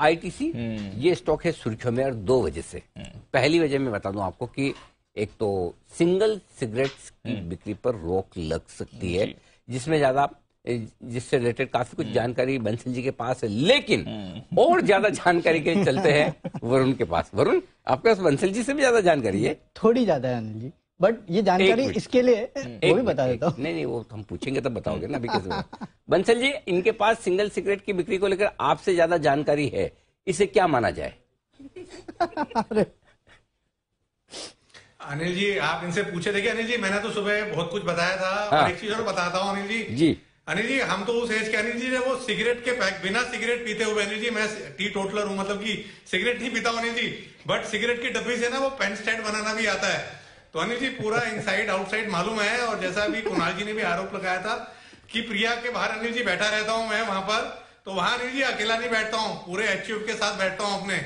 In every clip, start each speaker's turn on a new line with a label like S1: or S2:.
S1: ITC हम्म। ये stock है सुर्खियों में और दो वजह से हम्म। पहली वजह मैं बता दूं आपको कि एक तो सिंगल सिगरेट्स की हम्म। बिक्री पर रोक लग सकती है जिसमें ज्यादा जिससे रिलेटेड काफी कुछ जानकारी बंसल जी के पास है लेकिन और ज्यादा जानकारी के चलते हैं वरुण के पास वरुण आपके पास बंसल जी से भी ज्यादा जानकारी है
S2: थोड़ी ज्यादा है अनिल जी बट ये जानकारी इसके लिए हम्म।
S1: वो भी बता देता हूँ नहीं नहीं वो तो हम पूछेंगे तो बताओगे ना अभी बंसल जी इनके पास सिंगल सिगरेट की बिक्री को लेकर आपसे ज्यादा जानकारी है इसे क्या माना जाए
S2: अनिल जी आप इनसे पूछे देखिए अनिल जी मैंने तो सुबह बहुत कुछ बताया था हाँ। और एक चीज और बताता हूँ अनिल जी जी अनिल जी हम तो उस एज के अनिल जी ने वो सिगरेट के पैक बिना सिगरेट पीते हुए अनिल जी मैं टी टोटलर हूँ मतलब कि सिगरेट नहीं पीता हूँ अनिल जी बट सिगरेट की डब्बी से ना वो पेन स्टैंड बनाना भी आता है तो अनिल जी पूरा इनसाइड आउटसाइड मालूम है और जैसा अभी कुणाल जी ने भी आरोप लगाया था कि प्रिया के बाहर अनिल जी बैठा रहता हूँ मैं वहां पर तो वहां अनिल जी अकेला नहीं बैठता हूँ पूरे एच के साथ बैठता हूँ अपने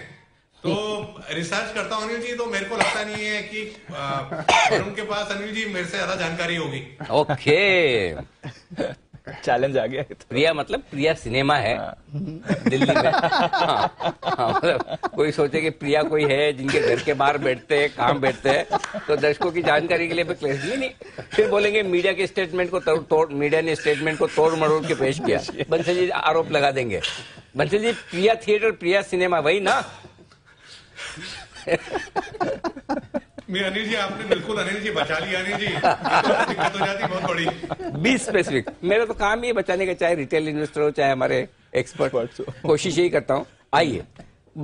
S2: तो रिसर्च करता हूँ अनिल जी तो मेरे को लगता नहीं है कि उनके पास अनिल जी मेरे से ज्यादा जानकारी होगी
S1: ओके okay. चैलेंज आ गया प्रिया मतलब प्रिया सिनेमा है हाँ। दिल्ली में हाँ, हाँ, मतलब कोई सोचे कि प्रिया कोई है जिनके घर के बाहर बैठते हैं काम बैठते हैं तो दर्शकों की जानकारी के लिए नहीं नहीं फिर बोलेंगे मीडिया के स्टेटमेंट को तोड़ मीडिया ने स्टेटमेंट को तोड़ मरोड़ के पेश किया बंसल जी आरोप लगा देंगे बंसल जी प्रिया थिएटर प्रिया सिनेमा वही ना मेरा तो काम ही बचाने का चाहे रिटेल इन्वेस्टर हो चाहे हमारे एक्सपर्ट कोशिश यही करता हूँ आइए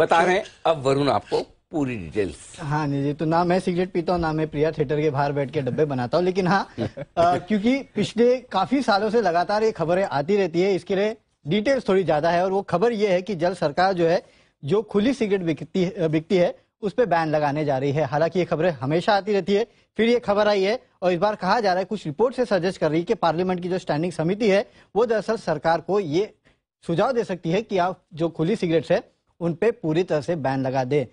S1: बता रहे हैं अब वरुण आपको पूरी डिटेल्स
S2: हाँ नहीं जी तो ना मैं सिगरेट पीता हूँ ना मैं प्रिया थिएटर के बाहर बैठ के डब्बे बनाता हूँ लेकिन हाँ क्योंकि पिछले काफी सालों से लगातार ये खबरें आती रहती है इसके लिए डिटेल्स थोड़ी ज्यादा है और वो खबर ये है कि जल सरकार जो है जो खुली सिगरेट बिकती बिकती है उस पर बैन लगाने जा रही है हालांकि ये खबरें हमेशा आती रहती है फिर ये खबर आई है और इस बार कहा जा रहा है कुछ रिपोर्ट से सजेस्ट कर रही है कि पार्लियामेंट की जो स्टैंडिंग समिति है वो दरअसल सरकार को ये सुझाव दे सकती है कि आप जो खुली सिगरेट्स है उन पर पूरी तरह से बैन लगा दें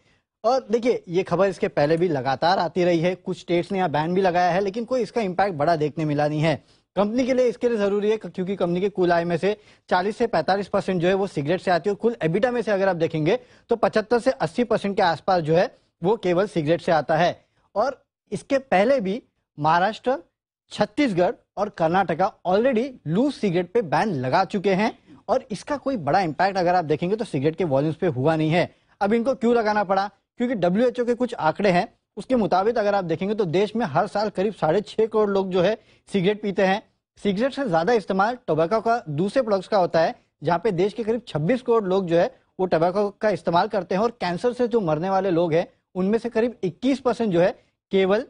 S2: और देखिए ये खबर इसके पहले भी लगातार आती रही है कुछ स्टेट्स ने यहाँ बैन भी लगाया है लेकिन कोई इसका इम्पैक्ट बड़ा देखने मिला नहीं है कंपनी के लिए इसके लिए जरूरी है क्योंकि कंपनी के कुल आय में से 40 से 45 परसेंट जो है वो सिगरेट से आती है और कुल एबिटा में से अगर आप देखेंगे तो 75 से 80 परसेंट के आसपास जो है वो केवल सिगरेट से आता है और इसके पहले भी महाराष्ट्र छत्तीसगढ़ और कर्नाटका ऑलरेडी लूज सिगरेट पे बैन लगा चुके हैं और इसका कोई बड़ा इम्पैक्ट अगर आप देखेंगे तो सिगरेट के वॉल्यूम्स पे हुआ नहीं है अब इनको क्यों लगाना पड़ा क्योंकि डब्ल्यू के कुछ आंकड़े हैं उसके मुताबिक अगर आप देखेंगे तो देश में हर साल करीब साढ़े छह करोड़ लोग जो है सिगरेट पीते हैं सिगरेट से ज़्यादा इस्तेमाल टोबैको का दूसरे प्रोडक्ट्स का होता है जहाँ पे देश के करीब 26 करोड़ लोग जो है वो टोबैको का इस्तेमाल करते हैं और कैंसर से जो मरने वाले लोग हैं उनमें से करीब इक्कीस परसेंट जो है केवल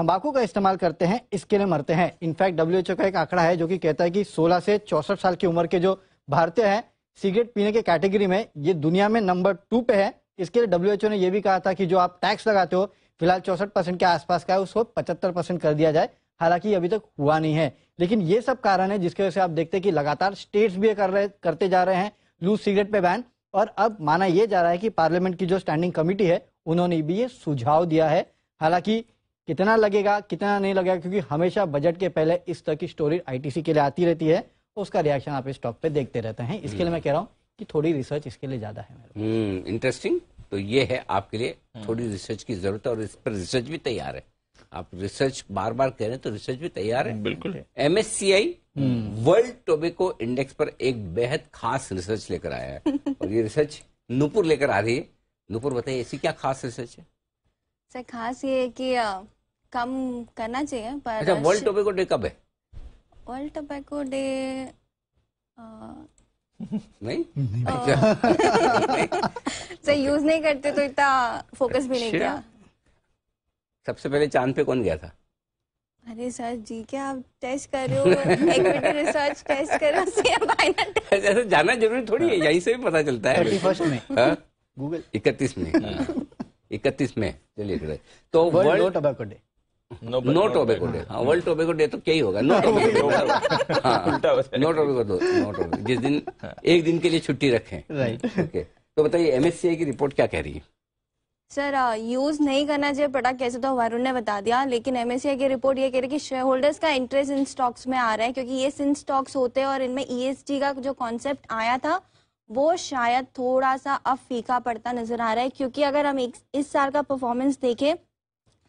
S2: तंबाकू का इस्तेमाल करते हैं इसके लिए मरते हैं इनफैक्ट डब्ल्यू का एक आंकड़ा है जो कि कहता है कि 16 से चौसठ साल की उम्र के जो भारतीय हैं सिगरेट पीने के कैटेगरी में ये दुनिया में नंबर टू पे है इसके लिए डब्ल्यू ने यह भी कहा था कि जो आप टैक्स लगाते हो फिलहाल चौसठ परसेंट के आसपास का है उसको पचहत्तर परसेंट कर दिया जाए हालांकि अभी तक हुआ नहीं है लेकिन ये सब कारण है जिसकी वजह से आप देखते हैं कि लगातार स्टेट्स भी कर रहे करते जा रहे हैं लूज सिगरेट पे बैन और अब माना यह जा रहा है कि पार्लियामेंट की जो स्टैंडिंग कमिटी है उन्होंने भी ये सुझाव दिया है हालांकि कितना लगेगा कितना नहीं लगेगा क्योंकि हमेशा बजट के पहले इस तरह की स्टोरी आईटीसी के लिए आती रहती है उसका रिएक्शन आप इस टॉप पे देखते रहते हैं इसके लिए मैं हम्म। कह रहा हूँ कि थोड़ी रिसर्च इसके लिए ज्यादा है
S1: इंटरेस्टिंग हम्म, तो ये है आपके लिए हम्म। थोड़ी रिसर्च की जरूरत है और इस पर रिसर्च भी तैयार है आप रिसर्च बार बार करें तो रिसर्च भी तैयार है बिल्कुल M S world tobacco index पर एक बेहद खास रिसर्च लेकर आया है और ये रिसर्च नूपुर लेकर आ रही है नूपुर बताइए ऐसी क्या खास रिसर्च है
S3: सर खास ये है कि कम करना चाहिए पर अच्छा वर्ल्ड
S1: टोबेको डे कब है
S3: वर्ल्ड टोबेको डे
S1: नहीं, नहीं अच्छा
S3: यूज नहीं करते तो इतना फोकस भी नहीं किया
S1: सबसे पहले चांद पे कौन गया था
S3: अरे सर जी क्या आप टेस्ट कर रहे हो एक मिनट रिसर्च टेस्ट करो
S1: रहे जाना जरूरी थोड़ी है यहीं से भी पता चलता है में गूगल हाँ? इकतीस में हाँ। इकतीस में चलिए तो world tobacco day no tobacco day हाँ वर्ल्ड टोबेको डे तो क्या ही होगा नो नो टोबेको दो नो टोबैको जिस दिन हाँ। एक दिन के लिए छुट्टी रखें राइट ओके तो बताइए एमएससीआई की रिपोर्ट क्या कह रही है
S3: सर यूज uh, नहीं करना चाहिए पड़ा कैसे तो वरुण ने बता दिया लेकिन एमएससीआई की रिपोर्ट ये कह रही है कि शेयर होल्डर्स का इंटरेस्ट इन स्टॉक्स में आ रहा है क्योंकि ये सिन स्टॉक्स होते हैं और इनमें ईएसटी e का जो कॉन्सेप्ट आया था वो शायद थोड़ा सा अब फीका पड़ता नजर आ रहा है क्योंकि अगर हम इस साल का परफॉर्मेंस देखें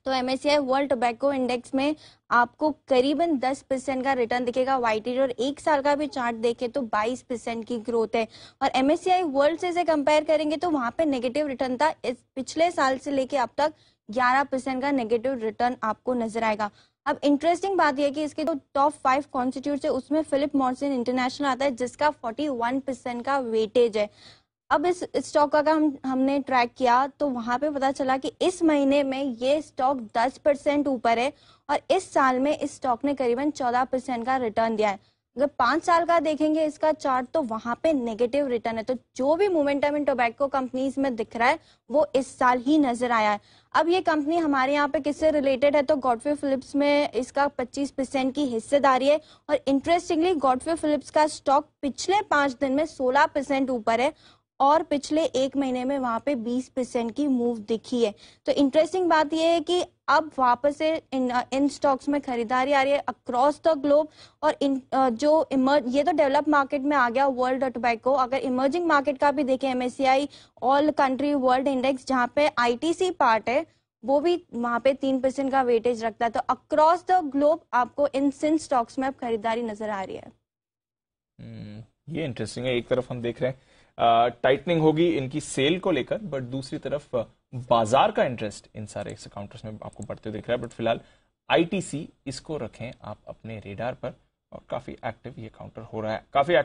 S3: तो एमएससीआई वर्ल्ड टोबैको इंडेक्स में आपको करीबन 10 परसेंट का रिटर्न दिखेगा वाईटी और एक साल का भी चार्ट देखे तो 22 परसेंट की ग्रोथ है और एमएससीआई वर्ल्ड से कंपेयर करेंगे तो वहां पे नेगेटिव रिटर्न था इस पिछले साल से लेके अब तक 11 परसेंट का नेगेटिव रिटर्न आपको नजर आएगा अब इंटरेस्टिंग बात यह कि इसके जो टॉप फाइव कॉन्स्टिट्यूट है उसमें फिलिप मॉर्सन इंटरनेशनल आता है जिसका फोर्टी परसेंट का वेटेज है अब इस स्टॉक का हम हमने ट्रैक किया तो वहां पे पता चला कि इस महीने में ये स्टॉक 10 परसेंट ऊपर है और इस साल में इस स्टॉक ने करीबन 14 परसेंट का रिटर्न दिया है अगर पांच साल का देखेंगे इसका चार्ट तो वहां पे नेगेटिव रिटर्न है तो जो भी मोमेंटम इन टोबैको कंपनीज में दिख रहा है वो इस साल ही नजर आया है अब ये कंपनी हमारे यहाँ पे किससे रिलेटेड है तो गॉडवे फिलिप्स में इसका 25 परसेंट की हिस्सेदारी है और इंटरेस्टिंगली गॉडफे फिलिप्स का स्टॉक पिछले पांच दिन में 16 परसेंट ऊपर है और पिछले एक महीने में वहां पे 20 परसेंट की मूव दिखी है तो इंटरेस्टिंग बात यह है कि अब वापस से इन इन स्टॉक्स में खरीदारी आ रही है अक्रॉस द ग्लोब और इन जो इमर्ज ये तो डेवलप मार्केट में आ गया वर्ल्ड टोबैको अगर इमर्जिंग मार्केट का भी देखें MSCI all country world index जहाँ पे आईटीसी पार्ट है वो भी वहां पे तीन परसेंट का वेटेज रखता है तो अक्रॉस द ग्लोब आपको इन सिन स्टॉक्स में अब खरीदारी नजर आ रही है हम्म, ये इंटरेस्टिंग है एक तरफ हम देख रहे हैं टाइटनिंग होगी इनकी सेल को लेकर बट दूसरी तरफ बाजार का इंटरेस्ट इन सारे काउंटर्स में आपको बढ़ते दिख रहा है बट फिलहाल आईटीसी इसको रखें आप अपने रेडार पर
S1: और काफी एक्टिव ये काउंटर हो रहा है काफी